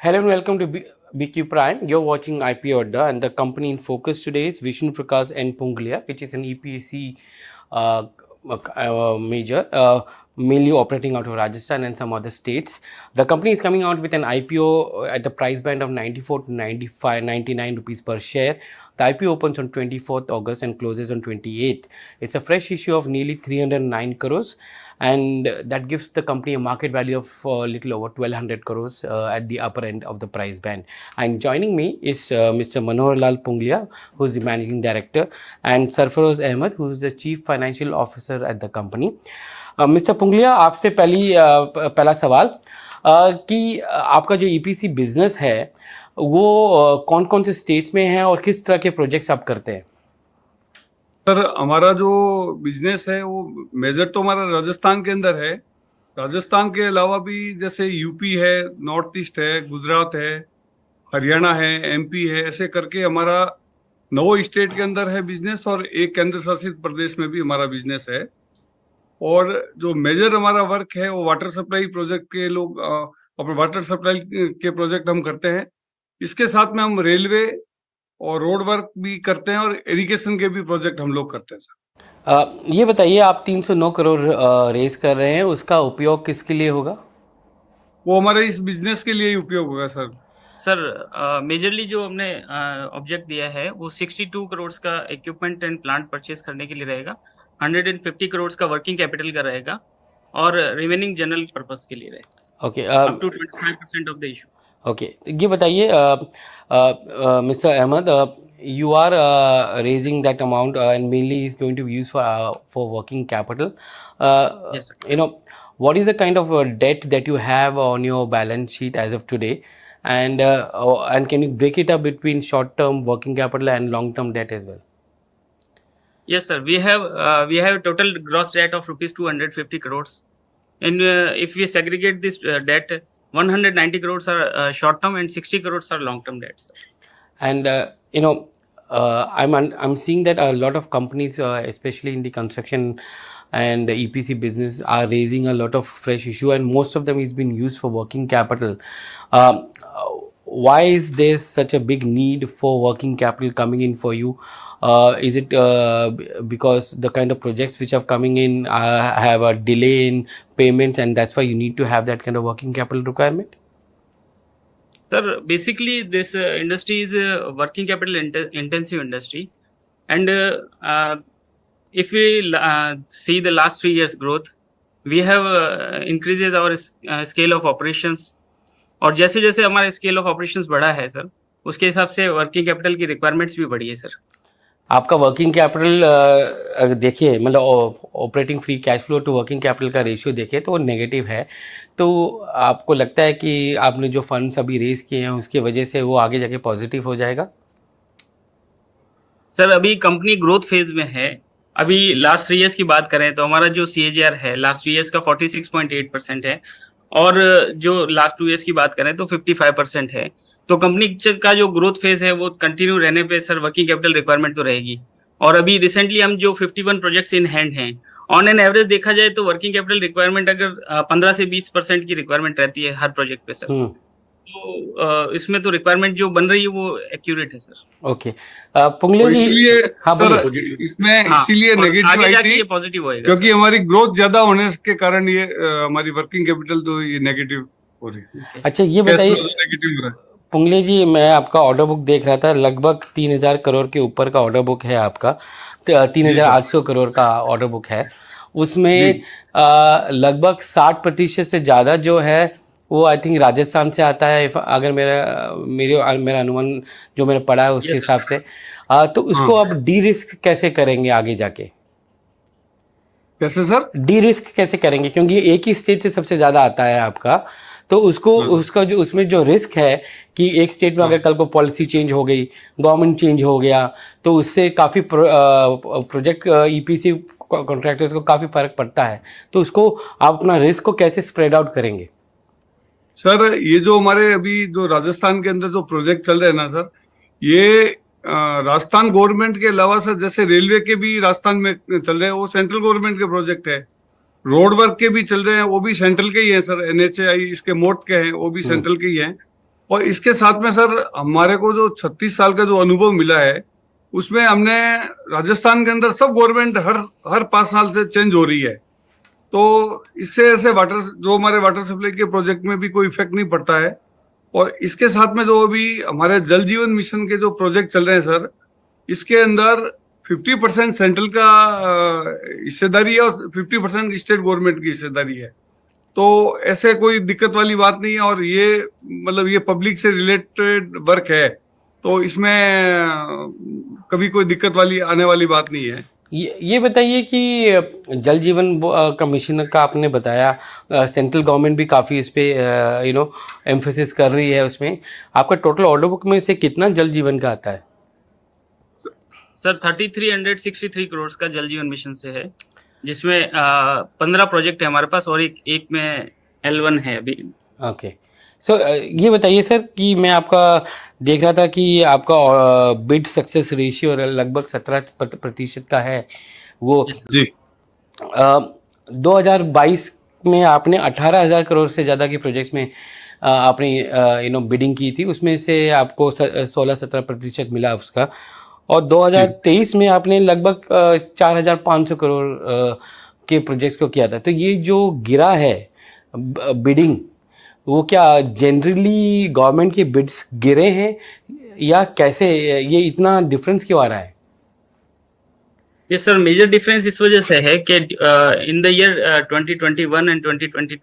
Hello and welcome to B BQ Prime. You're watching IP Order and the company in focus today is Vishnu Prakash N. Punglia, which is an EPC uh, uh, major. Uh, mainly operating out of Rajasthan and some other states. The company is coming out with an IPO uh, at the price band of 94 to 95, 99 rupees per share. The IPO opens on 24th August and closes on 28th. It's a fresh issue of nearly 309 crores and that gives the company a market value of a uh, little over 1200 crores uh, at the upper end of the price band. And joining me is uh, Mr. Manohar Lal Punglia, who is the managing director and Sarfaroz Ahmed, who is the chief financial officer at the company. Mister Pungliya आपसे पहली पहला सवाल कि आपका जो EPC e business है वो कौन कौन से स्टेट्स में है और किस तरह के प्रोजेक्ट्स आप करते हैं सर हमारा जो बिजनेस है वो मेजर तो हमारा राजस्थान के अंदर है राजस्थान के अलावा भी जैसे यूपी है नॉर्थ ईस्ट है गुजरात है हरियाणा है एमपी है ऐसे करके हमारा नौ स्टेट के अंदर है बिजनेस और एक केंद्र शासित प्रदेश में भी हमारा बिजनेस है और जो मेजर हमारा वर्क है वो वाटर सप्लाई प्रोजेक्ट के लोग और वाटर सप्लाई के प्रोजेक्ट हम करते हैं इसके साथ में हम रेलवे और रोड वर्क भी करते हैं और इरिगेशन के भी प्रोजेक्ट हम लोग करते हैं सर ये बताइए आप 309 करोड़ रेज कर रहे हैं उसका उपयोग किसके लिए होगा वो हमारे इस बिजनेस के लिए ही उपयोग होगा सर सर मेजरली जो हमने ऑब्जेक्ट दिया है वो 62 करोड़ का इक्विपमेंट एंड प्लांट परचेज करने के लिए रहेगा हंड्रेड एंड फिफ्टी करोड का वर्किंग कैपिटल का रहेगा और रिमेनिंग जनरल पर्पज के लिए रहेगा ओके uh, ये बताइए mister Ahmed you are raising that amount and mainly is going to use for for working capital you know what is the kind of debt that you have on your balance sheet as of today and and can you break it up between short term working capital and long term debt as well Yes, sir. We have uh, we have a total gross debt of rupees 250 crores, and uh, if we segregate this uh, debt, 190 crores are uh, short term and 60 crores are long term debts. And uh, you know, uh, I'm I'm seeing that a lot of companies, especially in the construction and the EPC business, are raising a lot of fresh issue, and most of them is being used for working capital. Um, why is there such a big need for working capital coming in for you? Uh, is it uh, because the kind of projects which are coming in uh, have a delay in payments and that's why you need to have that kind of working capital requirement? Sir, basically this industry is a working capital intensive industry and if we see the last three years growth we have uh, increases our uh, scale of operations और जैसे जैसे हमारा scale of operations बढ़ा है sir उसके हिसाब से working capital की रिक्वायरमेंट्स भी बढ़ी है सर आपका वर्किंग कैपिटल देखिए मतलब operating free cash flow to working capital का रेशियो देखिए तो वो नेगेटिव है तो आपको लगता है कि आपने जो फंड्स अभी रेज किए हैं उसकी वजह से वो आगे जाके पॉजिटिव हो जाएगा सर अभी कंपनी ग्रोथ फेज में है अभी लास्ट थ्री ईयर्स की बात करें तो हमारा जो सी है लास्ट थ्री ईयर्स का एट परसेंट है और जो लास्ट टू ईयर्स की बात करें तो 55 परसेंट है तो कंपनी का जो ग्रोथ फेज है वो कंटिन्यू रहने पे सर वर्किंग कैपिटल रिक्वायरमेंट तो रहेगी और अभी रिसेंटली हम जो 51 प्रोजेक्ट्स इन हैंड हैं ऑन एन एवरेज देखा जाए तो वर्किंग कैपिटल रिक्वायरमेंट अगर पंद्रह से बीस परसेंट की रिक्वायरमेंट रहती है हर प्रोजेक्ट पे सर तो इसमें तो रिक्वायरमेंट जो बन रही है वो एक्यूरेट है सर ओके पुंगले जी इसलिए हाँ, सर इसमें हाँ, इसीलिए नेगेटिव आई थी पॉजिटिव होएगा क्योंकि हमारी ग्रोथ ज्यादा होने के कारण ये हमारी वर्किंग कैपिटल तो ये नेगेटिव हो रही है अच्छा ये बताइए पुंगले जी मैं आपका ऑर्डर बुक देख रहा था लगभग तीन हजार करोड़ के ऊपर का ऑर्डर बुक है आपका तीन हजार आठ सौ करोड़ का ऑर्डर बुक है उसमें लगभग साठ प्रतिशत से ज़्यादा जो है वो आई थिंक राजस्थान से आता है अगर मेरा मेरे मेरा अनुमान जो मैंने पढ़ा है उसके हिसाब से आ, तो उसको हाँ। डी रिस्क कैसे करेंगे आगे जाके कैसे सर डी रिस्क कैसे करेंगे क्योंकि एक ही स्टेट से सबसे ज़्यादा आता है आपका तो उसको हाँ, हाँ। उसका जो उसमें जो रिस्क है कि एक स्टेट में हाँ। अगर कल को पॉलिसी चेंज हो गई गवर्नमेंट चेंज हो गया तो उससे काफ़ी प्रो, प्रोजेक्ट ईपीसी कॉन्ट्रैक्टर्स को काफ़ी फर्क पड़ता है तो उसको आप अपना रिस्क को कैसे स्प्रेड आउट करेंगे सर ये जो हमारे अभी जो राजस्थान के अंदर जो प्रोजेक्ट चल रहे हैं ना सर ये राजस्थान गवर्नमेंट के अलावा सर जैसे रेलवे के भी राजस्थान में चल रहे हैं वो सेंट्रल गवर्नमेंट के प्रोजेक्ट है रोड वर्क के भी चल रहे हैं वो भी सेंट्रल के ही हैं सर एनएचआई इसके मोट के हैं वो भी सेंट्रल हम्म। के ही हैं और इसके साथ में सर हमारे को जो 36 साल का जो अनुभव मिला है उसमें हमने राजस्थान के अंदर सब गवर्नमेंट हर हर पाँच साल से चेंज हो रही है तो इससे ऐसे वाटर जो हमारे वाटर सप्लाई के प्रोजेक्ट में भी कोई इफेक्ट नहीं पड़ता है और इसके साथ में जो अभी हमारे जल जीवन मिशन के जो प्रोजेक्ट चल रहे हैं सर इसके अंदर 50 परसेंट सेंट्रल का हिस्सेदारी है और 50 परसेंट स्टेट गवर्नमेंट की हिस्सेदारी है तो ऐसे कोई दिक्कत वाली बात नहीं है और ये मतलब ये पब्लिक से रिलेटेड वर्क है तो इसमें कभी कोई दिक्कत वाली आने वाली बात नहीं है ये ये बताइए कि जल जीवन का मिशन का आपने बताया सेंट्रल गवर्नमेंट भी काफ़ी इस पर यू नो एम्फोसिस कर रही है उसमें आपका टोटल ऑर्डर बुक में से कितना जल जीवन का आता है sir thirty three hundred sixty three crore का जल जीवन मिशन से है जिसमें पंद्रह प्रोजेक्ट है हमारे पास और एक एक में एल वन है अभी okay okay. So so, uh, ये बताइए सर कि मैं आपका देख रहा था कि आपका बिड सक्सेस रेशियो लगभग सत्रह प्रतिशत का है वो जी दो हजार बाईस में आपने अठारह हजार करोड़ से ज़्यादा के प्रोजेक्ट्स में आपने यू नो बिडिंग की थी उसमें से आपको सोलह सत्रह प्रतिशत मिला उसका और 2023 में आपने लगभग चार हजार पाँच सौ करोड़ के प्रोजेक्ट्स को किया था तो ये जो गिरा है बिडिंग वो क्या जनरली गवर्नमेंट के बिड्स गिरे हैं या कैसे ये इतना डिफरेंस क्यों आ रहा है यस सर मेजर डिफरेंस इस वजह से है कि इन द ईयर 2021 एंड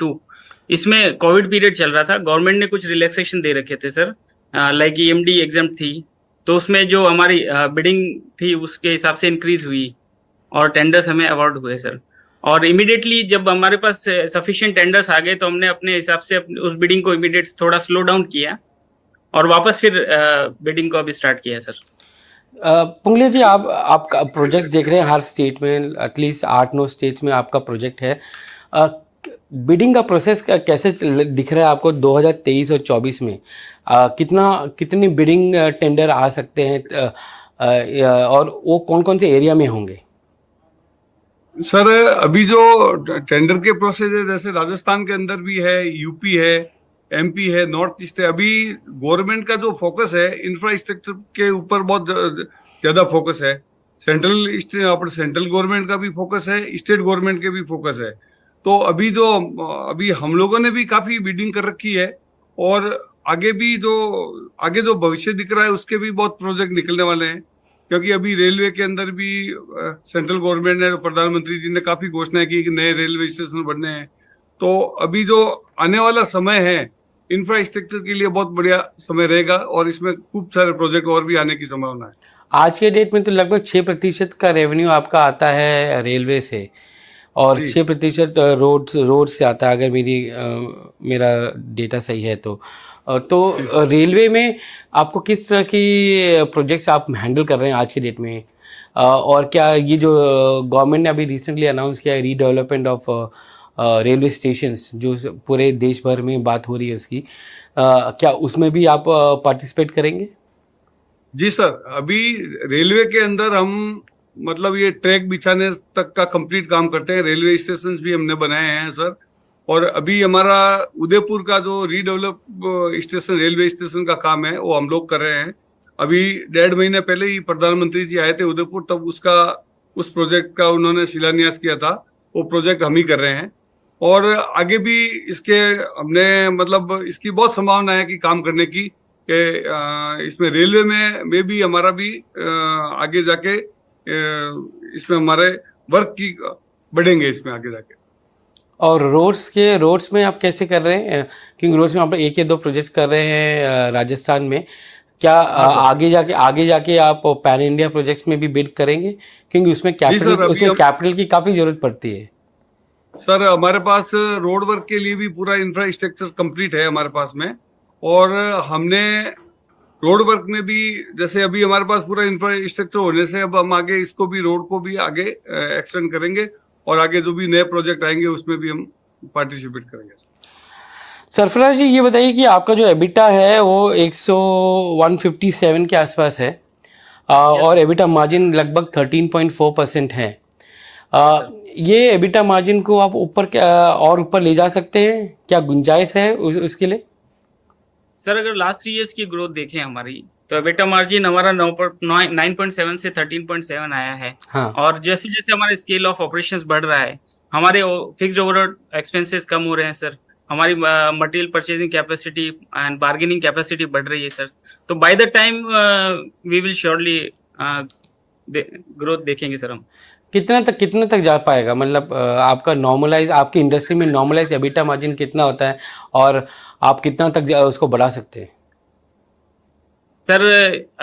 2022 इसमें कोविड पीरियड चल रहा था गवर्नमेंट ने कुछ रिलैक्सेशन दे रखे थे sir like E M D exam थी तो उसमें जो हमारी बिडिंग uh, थी उसके हिसाब से इंक्रीज हुई और टेंडर्स हमें अवार्ड हुए सर और इमिडिएटली जब हमारे पास सफिशियंट टेंडर्स आ गए तो हमने अपने हिसाब से उस बिडिंग को इमिडिएट थोड़ा स्लो डाउन किया और वापस फिर बिडिंग को अब स्टार्ट किया सर पुंगलिया जी आप आपका प्रोजेक्ट्स देख रहे हैं हर स्टेट में एटलीस्ट आठ नौ स्टेट्स में आपका प्रोजेक्ट है बिडिंग का प्रोसेस कैसे दिख रहा है आपको 2023 और 24 में आ, कितना कितनी बिडिंग टेंडर आ सकते हैं और वो कौन कौन से एरिया में होंगे सर अभी जो टेंडर के प्रोसेस है जैसे राजस्थान के अंदर भी है यूपी है एमपी है नॉर्थ ईस्ट है अभी गवर्नमेंट का जो फोकस है इंफ्रास्ट्रक्चर के ऊपर बहुत ज्यादा फोकस है सेंट्रल यहाँ सेंट्रल गवर्नमेंट का भी फोकस है स्टेट गवर्नमेंट के भी फोकस है तो अभी जो अभी हम लोगों ने भी काफी बिल्डिंग कर रखी है और आगे भी जो आगे जो भविष्य दिख रहा है उसके भी बहुत प्रोजेक्ट निकलने वाले हैं क्योंकि अभी रेलवे के अंदर भी सेंट्रल गवर्नमेंट ने प्रधानमंत्री जी ने काफी घोषणा की कि नए रेलवे स्टेशन बनने हैं तो अभी जो आने वाला समय है इंफ्रास्ट्रक्चर के लिए बहुत बढ़िया समय रहेगा और इसमें खूब सारे प्रोजेक्ट और भी आने की संभावना है आज के डेट में तो लगभग छह प्रतिशत का रेवेन्यू आपका आता है रेलवे से और छह प्रतिशत रोड रोड से आता है अगर मेरी आ, मेरा डेटा सही है तो तो रेलवे में आपको किस तरह की प्रोजेक्ट्स आप हैंडल कर रहे हैं आज के डेट में और क्या ये जो गवर्नमेंट ने अभी रिसेंटली अनाउंस किया है रीडेवलपमेंट ऑफ रेलवे स्टेशन जो पूरे देश भर में बात हो रही है उसकी क्या उसमें भी आप पार्टिसिपेट करेंगे जी सर अभी रेलवे के अंदर हम मतलब ये ट्रैक बिछाने तक का कंप्लीट काम करते हैं रेलवे स्टेशन भी हमने बनाए हैं सर और अभी हमारा उदयपुर का जो रीडेवलप स्टेशन रेलवे स्टेशन का काम है वो हम लोग कर रहे हैं अभी डेढ़ महीने पहले ही प्रधानमंत्री जी आए थे उदयपुर तब उसका उस प्रोजेक्ट का उन्होंने शिलान्यास किया था वो प्रोजेक्ट हम ही कर रहे हैं और आगे भी इसके हमने मतलब इसकी बहुत संभावना है कि काम करने की के इसमें रेलवे में में भी हमारा भी आगे जाके इसमें हमारे वर्क की बढ़ेंगे इसमें आगे जाके और रोड्स के रोड्स में आप कैसे कर रहे हैं क्योंकि रोड्स में आप एक या दो प्रोजेक्ट्स कर रहे हैं राजस्थान में क्या हाँ, आगे जाके आगे जाके आप पैन इंडिया प्रोजेक्ट्स में भी बिड करेंगे क्योंकि उसमें कैपिटल उसमें कैपिटल की काफी जरूरत पड़ती है सर हमारे पास रोड वर्क के लिए भी पूरा इंफ्रास्ट्रक्चर कंप्लीट है हमारे पास में और हमने रोड वर्क में भी जैसे अभी हमारे पास पूरा इंफ्रास्ट्रक्चर होने से अब हम आगे इसको भी रोड को भी आगे एक्सटेंड करेंगे और आगे जो भी नए प्रोजेक्ट आएंगे उसमें भी हम पार्टिसिपेट करेंगे सरफराज जी ये बताइए कि आपका जो एबिटा है वो 157 के आसपास है आ, और एबिटा मार्जिन लगभग 13.4 परसेंट है आ, ये एबिटा मार्जिन को आप ऊपर और ऊपर ले जा सकते हैं क्या गुंजाइश है उस, उसके लिए सर अगर लास्ट थ्री इयर्स की ग्रोथ देखें हमारी तो बेटा मार्जिन हमारा नौ नाइन पॉइंट सेवन से थर्टीन पॉइंट सेवन आया है हाँ. और जैसे जैसे हमारे स्केल ऑफ ऑपरेशन बढ़ रहा है हमारे फिक्स ओवर एक्सपेंसेस कम हो रहे हैं सर हमारी material purchasing capacity and bargaining capacity बढ़ रही है सर तो by the time we will surely growth देखेंगे सर हम कितने तक कितने तक जा पाएगा मतलब आपका नॉर्मलाइज आपकी इंडस्ट्री में नॉर्मलाइज एबिटा मार्जिन कितना होता है और आप कितना तक उसको बढ़ा सकते हैं सर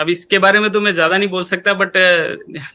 अब इसके बारे में तो मैं ज्यादा नहीं बोल सकता बट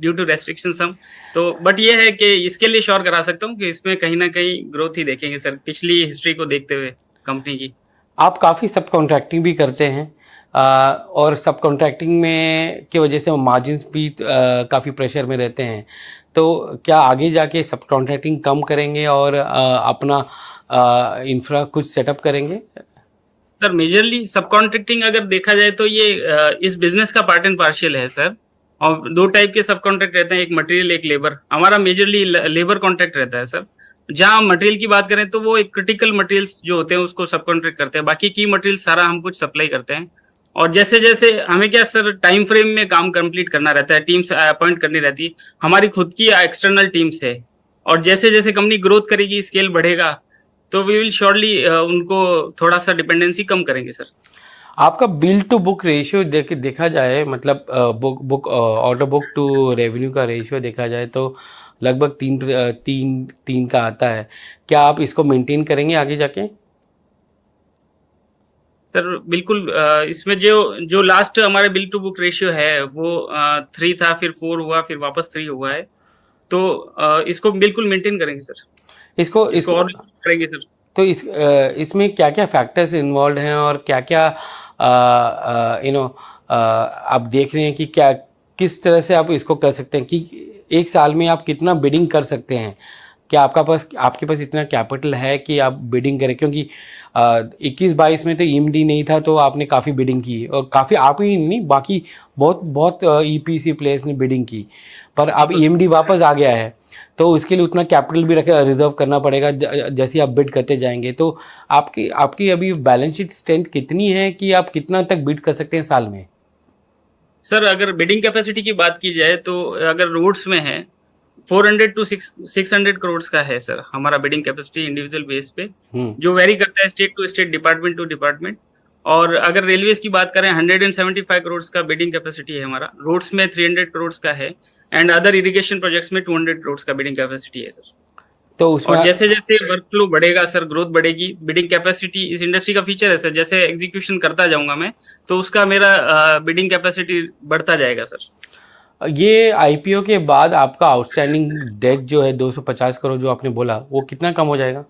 ड्यू टू रेस्ट्रिक्शन हम तो बट ये है कि इसके लिए श्योर करा सकता हूँ कि इसमें कहीं ना कहीं ग्रोथ ही देखेंगे सर पिछली हिस्ट्री को देखते हुए कंपनी की आप काफ़ी सब कॉन्ट्रैक्टिंग भी करते हैं आ, और सब कॉन्ट्रैक्टिंग में की वजह से मार्जिन भी काफ़ी प्रेशर में रहते हैं तो क्या आगे जाके सब कॉन्ट्रैक्टिंग कम करेंगे और आ, अपना इंफ्रा कुछ सेटअप करेंगे सर मेजरली सब कॉन्ट्रैक्टिंग अगर देखा जाए तो ये इस बिजनेस का पार्ट एंड पार्शियल है सर और दो टाइप के सब कॉन्ट्रैक्ट रहते हैं एक मटेरियल एक लेबर हमारा मेजरली लेबर कॉन्ट्रैक्ट रहता है सर जहाँ मटेरियल की बात करें तो वो एक क्रिटिकल मटेरियल्स जो होते हैं उसको सब कॉन्ट्रैक्ट करते हैं बाकी की मटेरियल सारा हम कुछ सप्लाई करते हैं और जैसे जैसे हमें क्या सर टाइम फ्रेम में काम कंप्लीट करना रहता है टीम्स अपॉइंट करनी रहती है हमारी खुद की एक्सटर्नल टीम्स है और जैसे जैसे कंपनी ग्रोथ करेगी स्केल बढ़ेगा तो वी विल श्योरली उनको थोड़ा सा डिपेंडेंसी कम करेंगे सर आपका बिल टू बुक रेशियो देख देखा जाए मतलब book book order book to revenue का रेशियो देखा जाए तो लगभग तीन uh, तीन तीन का आता है क्या आप इसको मेंटेन करेंगे आगे जाके सर बिल्कुल uh, इसमें जो जो लास्ट हमारे बिल टू बुक रेशियो है वो थ्री uh, था फिर फोर हुआ फिर वापस थ्री हुआ है तो इसको बिल्कुल मेंटेन करेंगे सर इसको इसको, इसको और करेंगे सर तो इस इसमें क्या क्या फैक्टर्स इन्वॉल्व हैं और क्या क्या यू नो आप देख रहे हैं कि क्या किस तरह से आप इसको कर सकते हैं कि एक साल में आप कितना बिडिंग कर सकते हैं क्या आपका पास आपके पास इतना कैपिटल है कि आप बिडिंग करें क्योंकि इक्कीस बाईस में तो ई e नहीं था तो आपने काफ़ी बिडिंग की और काफ़ी आप ही नहीं बाकी बहुत बहुत ई पी सी प्लेयर्स ने बिडिंग की पर अब ई e वापस आ गया है तो उसके लिए उतना कैपिटल भी रख रिजर्व करना पड़ेगा जैसे आप बिड करते जाएंगे तो आपकी आपकी अभी बैलेंस शीट स्ट्रेंथ कितनी है कि आप कितना तक बिड कर सकते हैं साल में सर अगर बिडिंग कैपेसिटी की बात की जाए तो अगर रोड्स में है 400 टू 600 करोड़ का है सर हमारा बिडिंग कैपेसिटी इंडिविजुअल बेस पे हम्म। जो वेरी करता है state to state department to department और अगर रेलवेज की बात करें 175 करोड़ का बिडिंग कैपेसिटी है हमारा रोड्स में 300 करोड़ का है एंड अदर इरिगेशन प्रोजेक्ट्स में 200 करोड़ का बिडिंग कैपेसिटी है सर तो उसमें और जैसे जैसे वर्कफ्लो बढ़ेगा सर ग्रोथ बढ़ेगी बिडिंग कैपेसिटी इस इंडस्ट्री का फीचर है सर जैसे एग्जीक्यूशन करता जाऊंगा मैं तो उसका मेरा बिडिंग कैपेसिटी बढ़ता जाएगा सर ये आईपीओ के बाद आपका आउटस्टैंडिंग डेट जो है 250 करोड़ जो आपने बोला वो कितना कम हो जाएगा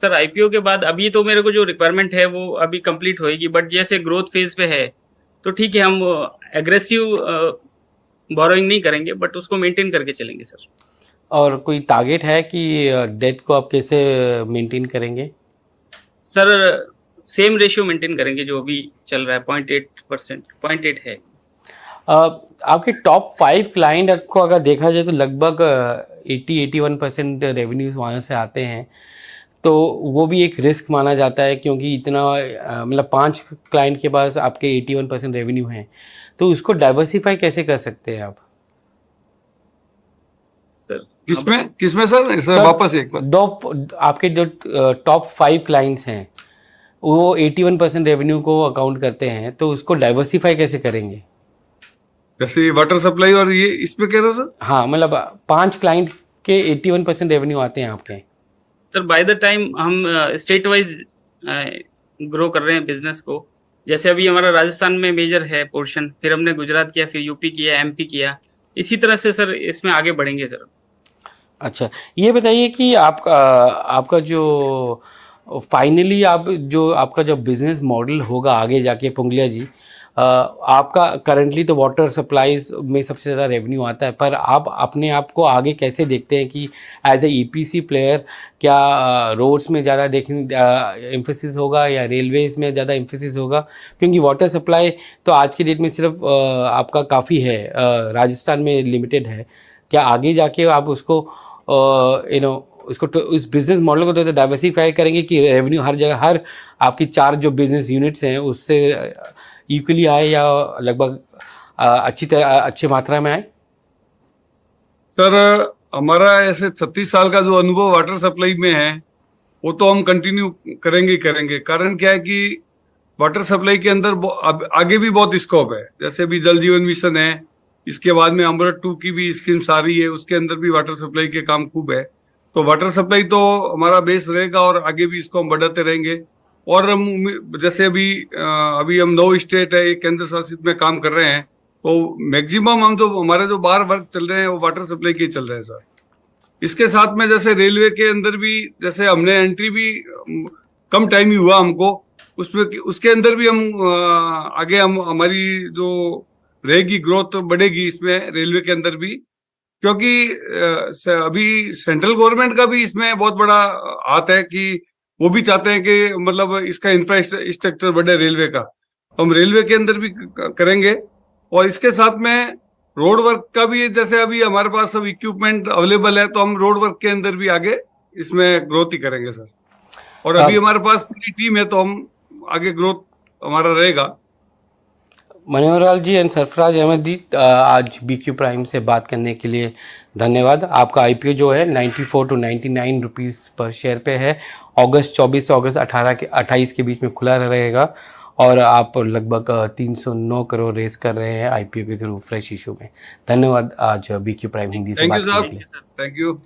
सर आईपीओ के बाद अभी तो मेरे को जो रिक्वायरमेंट है वो अभी कंप्लीट होएगी बट जैसे ग्रोथ फेज पे है तो ठीक है हम एग्रेसिव बोरोइंग नहीं करेंगे बट उसको मेंटेन करके चलेंगे सर और कोई टारगेट है कि डेथ को आप कैसे मेंटेन करेंगे सर सेम रेशियो मेंटेन करेंगे जो अभी चल रहा है point eight percent point eight है आपके टॉप फाइव क्लाइंट को अगर देखा जाए तो लगभग eighty eighty one percent revenues वहाँ से आते हैं तो वो भी एक रिस्क माना जाता है क्योंकि इतना मतलब पांच क्लाइंट के पास आपके एटी वन परसेंट रेवेन्यू हैं तो उसको डाइवर्सिफाई कैसे कर सकते हैं आप किसमें किसमें सर सर वापस एक बार दो आपके जो टॉप फाइव क्लाइंट्स हैं वो 81 परसेंट रेवेन्यू को अकाउंट करते हैं तो उसको डाइवर्सिफाई कैसे करेंगे जैसे वाटर सप्लाई और ये इसमें कह रहे हो सर हाँ मतलब पांच क्लाइंट के 81 परसेंट रेवेन्यू आते हैं आपके सर बाय द टाइम हम स्टेट वाइज ग्रो कर रहे हैं बिजनेस को जैसे अभी हमारा राजस्थान में मेजर है पोर्शन फिर हमने गुजरात किया फिर यूपी किया एमपी किया इसी तरह से सर इसमें आगे बढ़ेंगे सर अच्छा ये बताइए कि आपका आपका जो फाइनली आप जो आपका जो बिजनेस मॉडल होगा आगे जाके पुंगलिया जी आपका करंटली तो वाटर सप्लाईज में सबसे ज़्यादा रेवेन्यू आता है पर आप अपने आप को आगे कैसे देखते हैं कि एज ए ईपीसी प्लेयर क्या रोड्स में ज़्यादा देखने एम्फोसिस होगा या रेलवेज में ज़्यादा एम्फोसिस होगा क्योंकि वाटर सप्लाई तो आज के डेट में सिर्फ आपका काफ़ी है राजस्थान में लिमिटेड है क्या आगे जाके आप उसको यू नो उसको तो उस बिजनेस मॉडल को तो डाइवर्सिफाई करेंगे कि रेवेन्यू हर जगह हर आपकी चार जो बिजनेस यूनिट्स हैं उससे इक्वली आए या लगभग अच्छी तरह अच्छी मात्रा में आए सर हमारा ऐसे छत्तीस साल का जो अनुभव वाटर सप्लाई में है वो तो हम कंटिन्यू करेंगे करेंगे कारण क्या है कि वाटर सप्लाई के अंदर आगे भी बहुत स्कोप है जैसे अभी जल जीवन मिशन है इसके बाद में अमृत टू की भी स्कीम सारी है उसके अंदर भी वाटर सप्लाई के काम खूब है तो वाटर सप्लाई तो हमारा बेस रहेगा और आगे भी इसको हम बढ़ाते रहेंगे और हम जैसे अभी अभी हम नौ स्टेट है केंद्र शासित में काम कर रहे हैं तो मैक्सिमम हम जो तो, हमारे जो बाहर वर्क चल रहे हैं वो वाटर सप्लाई के चल रहे हैं सर इसके साथ में जैसे रेलवे के अंदर भी जैसे हमने एंट्री भी कम टाइम ही हुआ हमको उसमें उसके अंदर भी हम आगे हम हमारी जो रहेगी ग्रोथ तो बढ़ेगी इसमें रेलवे के अंदर भी क्योंकि अभी सेंट्रल गवर्नमेंट का भी इसमें बहुत बड़ा हाथ है कि वो भी चाहते हैं कि मतलब इसका इंफ्रास्ट्रक्चर बढ़े रेलवे का हम रेलवे के अंदर भी करेंगे और इसके साथ में रोड वर्क का भी जैसे अभी हमारे पास सब इक्विपमेंट अवेलेबल है तो हम रोड वर्क के अंदर भी आगे इसमें ग्रोथ ही करेंगे सर और अभी हाँ। हमारे पास पूरी टीम है तो हम आगे ग्रोथ हमारा रहेगा मनोहरलाल जी एंड सरफराज अहमद जी आज बी क्यू प्राइम से बात करने के लिए धन्यवाद आपका आईपीओ जो है 94 टू 99 नाइन पर शेयर पे है अगस्त 24 से अगस्त 18 के 28 के बीच में खुला रहेगा और आप लगभग 309 करोड़ रेस कर रहे हैं आईपीओ के थ्रू फ्रेश इशू में धन्यवाद आज बी क्यू प्राइम हिंदी से बात करने के लिए थैंक यू